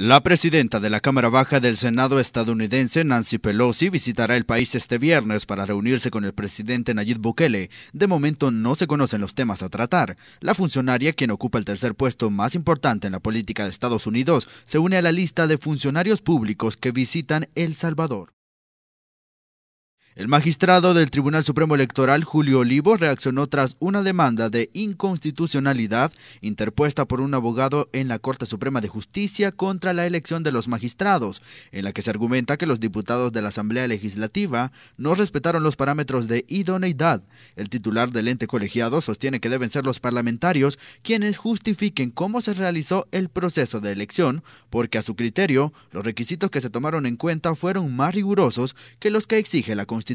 La presidenta de la Cámara Baja del Senado estadounidense, Nancy Pelosi, visitará el país este viernes para reunirse con el presidente Nayib Bukele. De momento no se conocen los temas a tratar. La funcionaria, quien ocupa el tercer puesto más importante en la política de Estados Unidos, se une a la lista de funcionarios públicos que visitan El Salvador. El magistrado del Tribunal Supremo Electoral, Julio Olivo, reaccionó tras una demanda de inconstitucionalidad interpuesta por un abogado en la Corte Suprema de Justicia contra la elección de los magistrados, en la que se argumenta que los diputados de la Asamblea Legislativa no respetaron los parámetros de idoneidad. El titular del ente colegiado sostiene que deben ser los parlamentarios quienes justifiquen cómo se realizó el proceso de elección, porque a su criterio, los requisitos que se tomaron en cuenta fueron más rigurosos que los que exige la Constitución.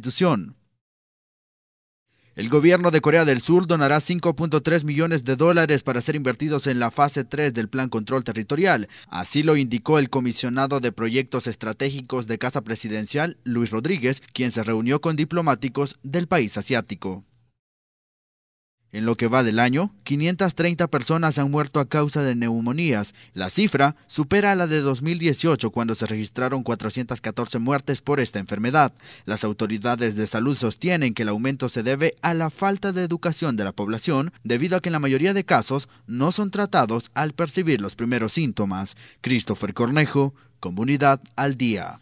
El gobierno de Corea del Sur donará 5.3 millones de dólares para ser invertidos en la fase 3 del Plan Control Territorial. Así lo indicó el comisionado de Proyectos Estratégicos de Casa Presidencial, Luis Rodríguez, quien se reunió con diplomáticos del país asiático. En lo que va del año, 530 personas han muerto a causa de neumonías. La cifra supera la de 2018 cuando se registraron 414 muertes por esta enfermedad. Las autoridades de salud sostienen que el aumento se debe a la falta de educación de la población debido a que en la mayoría de casos no son tratados al percibir los primeros síntomas. Christopher Cornejo, Comunidad al Día.